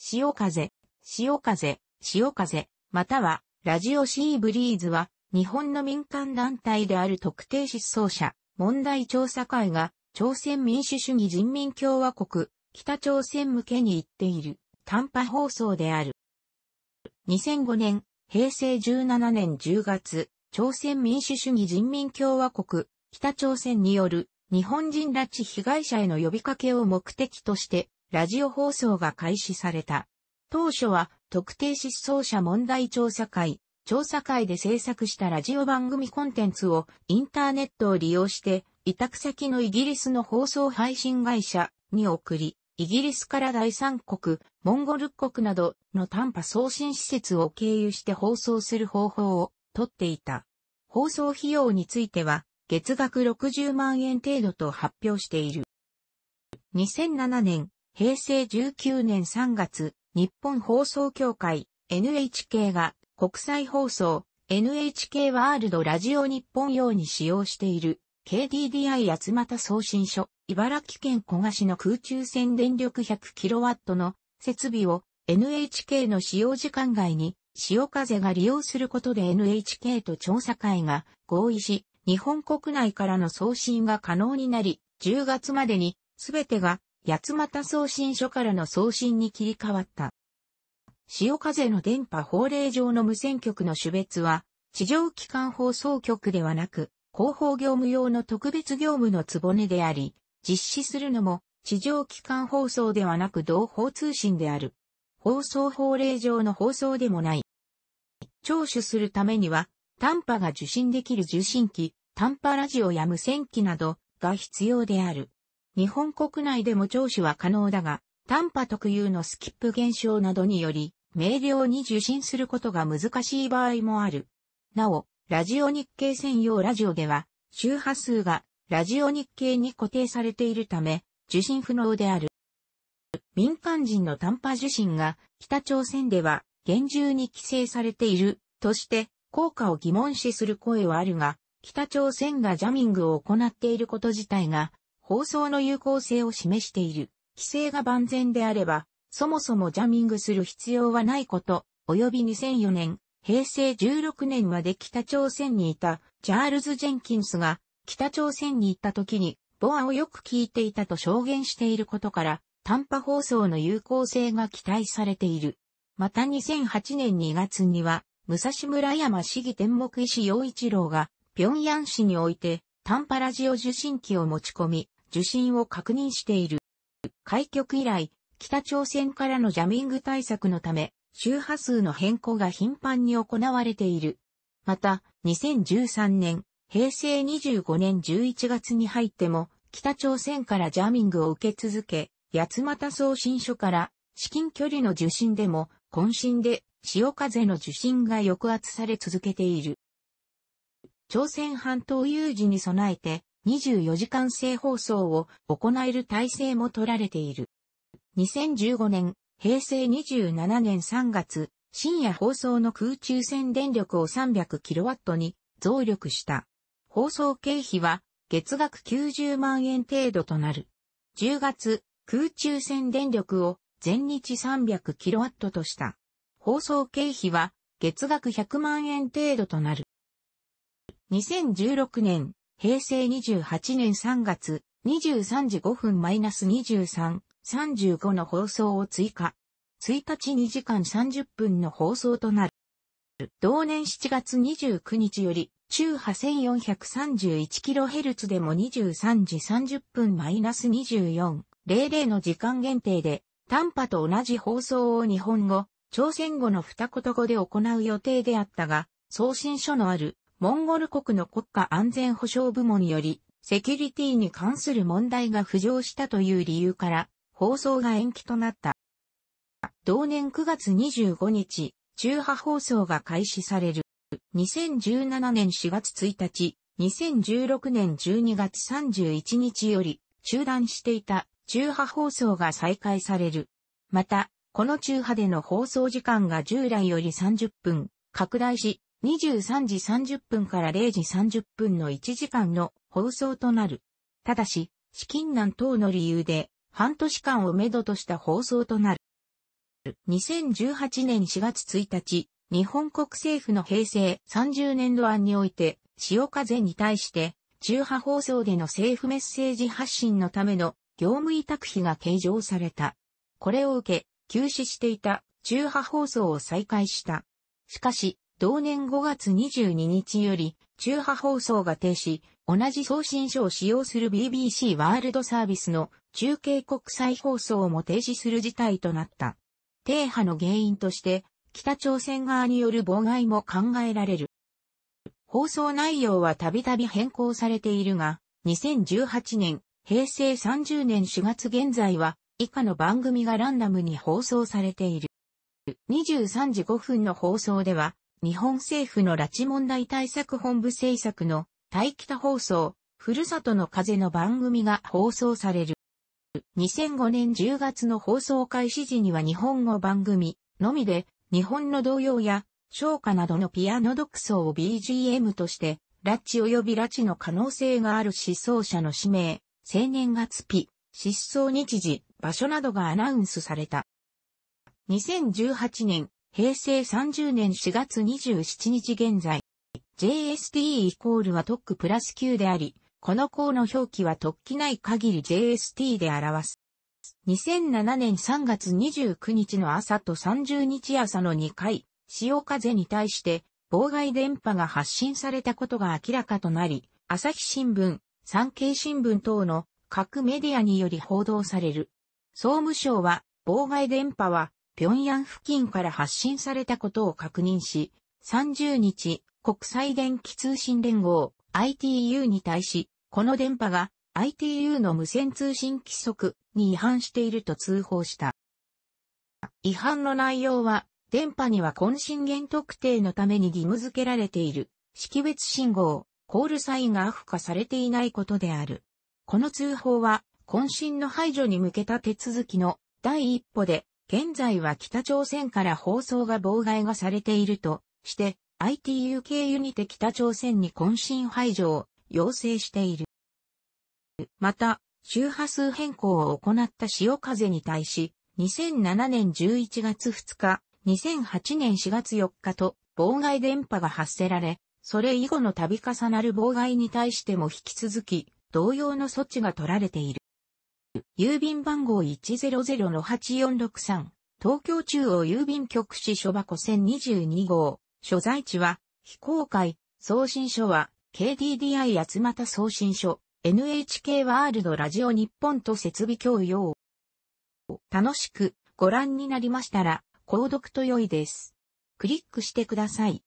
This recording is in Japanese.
潮風、潮風、潮風、または、ラジオシーブリーズは、日本の民間団体である特定失踪者、問題調査会が、朝鮮民主主義人民共和国、北朝鮮向けに言っている、短波放送である。2005年、平成17年10月、朝鮮民主主義人民共和国、北朝鮮による、日本人拉致被害者への呼びかけを目的として、ラジオ放送が開始された。当初は特定失踪者問題調査会、調査会で制作したラジオ番組コンテンツをインターネットを利用して委託先のイギリスの放送配信会社に送り、イギリスから第三国、モンゴル国などの短波送信施設を経由して放送する方法をとっていた。放送費用については月額60万円程度と発表している。2007年、平成19年3月、日本放送協会 NHK が国際放送 NHK ワールドラジオ日本用に使用している KDDI 八俣送信所茨城県古賀市の空中線電力 100kW の設備を NHK の使用時間外に潮風が利用することで NHK と調査会が合意し、日本国内からの送信が可能になり、10月までにすべてが八俣送信所からの送信に切り替わった。潮風の電波法令上の無線局の種別は、地上機関放送局ではなく、広報業務用の特別業務のつぼねであり、実施するのも地上機関放送ではなく同法通信である。放送法令上の放送でもない。聴取するためには、短波が受信できる受信機、短波ラジオや無線機などが必要である。日本国内でも聴取は可能だが、短波特有のスキップ現象などにより、明瞭に受信することが難しい場合もある。なお、ラジオ日経専用ラジオでは、周波数がラジオ日経に固定されているため、受信不能である。民間人の短波受信が北朝鮮では厳重に規制されているとして効果を疑問視する声はあるが、北朝鮮がジャミングを行っていること自体が放送の有効性を示している。規制が万全であれば、そもそもジャミングする必要はないこと、及び2004年、平成16年まで北朝鮮にいたチャールズ・ジェンキンスが北朝鮮に行った時にボアをよく聞いていたと証言していることから、短波放送の有効性が期待されている。また2008年2月には、武蔵村山市議天目石洋一郎が、平壌市において、短波ラジオ受信機を持ち込み、受信を確認している。開局以来、北朝鮮からのジャミング対策のため、周波数の変更が頻繁に行われている。また、2013年、平成25年11月に入っても、北朝鮮からジャミングを受け続け、八股送信所から至近距離の受信でも、渾身で潮風の受信が抑圧され続けている。朝鮮半島有事に備えて、24時間制放送を行える体制も取られている。2015年、平成27年3月、深夜放送の空中戦電力を 300kW に増力した。放送経費は月額90万円程度となる。10月、空中戦電力を全日 300kW とした。放送経費は月額100万円程度となる。2016年、平成28年3月23時5分 -23、35の放送を追加。1日2時間30分の放送となる。同年7月29日より、中波 1431kHz でも23時30分 -24、00の時間限定で、短波と同じ放送を日本語、朝鮮語の二言語で行う予定であったが、送信書のあるモンゴル国の国家安全保障部門より、セキュリティに関する問題が浮上したという理由から、放送が延期となった。同年9月25日、中波放送が開始される。2017年4月1日、2016年12月31日より中断していた中波放送が再開される。また、この中波での放送時間が従来より30分拡大し、23時30分から0時30分の1時間の放送となる。ただし、資金難等の理由で、半年間をめどとした放送となる。2018年4月1日、日本国政府の平成30年度案において、潮風に対して、中波放送での政府メッセージ発信のための業務委託費が計上された。これを受け、休止していた中波放送を再開した。しかし、同年5月22日より、中波放送が停止、同じ送信所を使用する BBC ワールドサービスの中継国際放送も停止する事態となった。停波の原因として、北朝鮮側による妨害も考えられる。放送内容はたびたび変更されているが、2018年、平成30年4月現在は、以下の番組がランダムに放送されている。23時5分の放送では、日本政府の拉致問題対策本部制作の、大北放送、ふるさとの風の番組が放送される。2005年10月の放送開始時には日本語番組のみで日本の童謡や唱歌などのピアノ独奏を BGM として拉致及び拉致の可能性がある失踪者の氏名、青年月日、失踪日時、場所などがアナウンスされた。2018年平成30年4月27日現在、JST イコールは特区プラス9であり、この項の表記は特記ない限り JST で表す。2007年3月29日の朝と30日朝の2回、潮風に対して妨害電波が発信されたことが明らかとなり、朝日新聞、産経新聞等の各メディアにより報道される。総務省は、妨害電波は平壌付近から発信されたことを確認し、30日、国際電気通信連合 ITU に対し、この電波が ITU の無線通信規則に違反していると通報した。違反の内容は、電波には根震源特定のために義務付けられている、識別信号、コールサインが付加されていないことである。この通報は、渾身の排除に向けた手続きの第一歩で、現在は北朝鮮から放送が妨害がされているとして、ITU 経由にて北朝鮮に渾身排除を要請している。また、周波数変更を行った潮風に対し、2007年11月2日、2008年4月4日と妨害電波が発せられ、それ以後の度重なる妨害に対しても引き続き、同様の措置が取られている。郵便番号100-8463、東京中央郵便局支所箱1022号、所在地は、非公開、送信所は、KDDI 八又送信所、NHK ワールドラジオ日本と設備共用。楽しくご覧になりましたら、購読と良いです。クリックしてください。